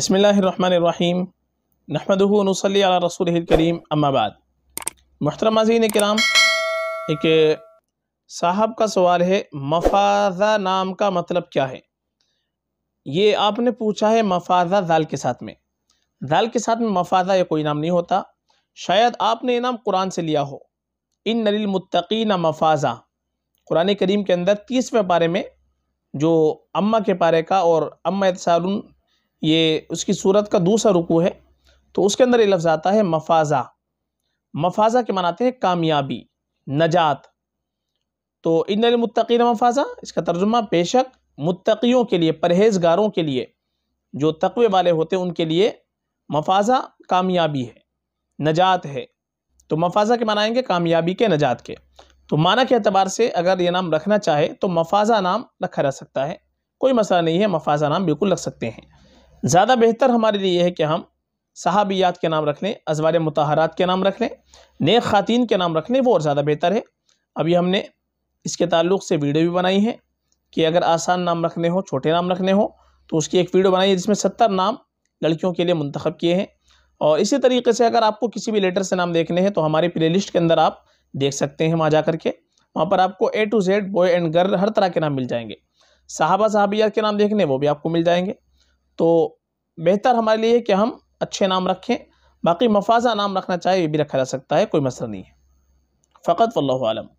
بسم اللہ الرحمن الرحیم نحمده نصلی علی رسول الکریم اما بعد محترم عظیم کرام ایک صاحب کا سوال ہے مفاذہ نام کا مطلب کیا ہے یہ آپ نے پوچھا ہے مفادہ ذال کے ساتھ میں ذال کے ساتھ میں مفاضہ یہ کوئی نام نہیں ہوتا شاید آپ نے یہ نام قرآن سے لیا ہو ان للمتقین مطققین مفاذا قرآن کریم کے اندر تیسویں پارے میں جو امہ کے پارے کا اور امہ اتسالون یہ اس کی صورت کا دوسرا رکو ہے تو اس کے اندر یہ لفظ آتا ہے مفازہ مفازہ کے مناتے ہیں کامیابی نجات تو ان المتقین مفاضہ اس کا ترجمہ بے شک متقیوں کے لیے پرہیزگاروں کے لیے جو تقوی والے ہوتے ہیں ان کے لیے مفازہ کامیابی ہے نجات ہے تو مفازہ کے منائیں گے کامیابی کے نجات کے تو معنی کے اعتبار سے اگر یہ نام رکھنا چاہے تو مفازہ نام رکھا رہ سکتا ہے کوئی مسئلہ نہیں ہے مفازہ نام بالکل رکھ سکتے ہیں زیادہ بہتر ہمارے لیے یہ ہے کہ ہم صحابیات کے نام رکھ لیں ازوار متحرات کے نام رکھ لیں نیک خواتین کے نام رکھ لیں وہ اور زیادہ بہتر ہے ابھی ہم نے اس کے تعلق سے ویڈیو بھی بنائی ہے کہ اگر آسان نام رکھنے ہوں چھوٹے نام رکھنے ہوں تو اس کی ایک ویڈیو بنائی ہے جس میں ستر نام لڑکیوں کے لیے منتخب کیے ہیں اور اسی طریقے سے اگر آپ کو کسی بھی لیٹر سے نام دیکھنے ہیں تو ہماری پلے لسٹ کے اندر آپ دیکھ سکتے ہیں وہاں جا کر کے وہاں پر آپ کو A to Z boy and girl ہر طرح کے نام مل جائیں گے صحابہ صحابیات کے نام دیکھنے وہ بھی آپ کو مل جائیں گے تو بہتر ہمارے لیے کہ ہم اچھے نام رکھیں باقی مفاظہ نام رکھنا چاہے یہ بھی رکھا جا سکتا ہے کوئی مسئلہ نہیں ہے فقط واللہ عالم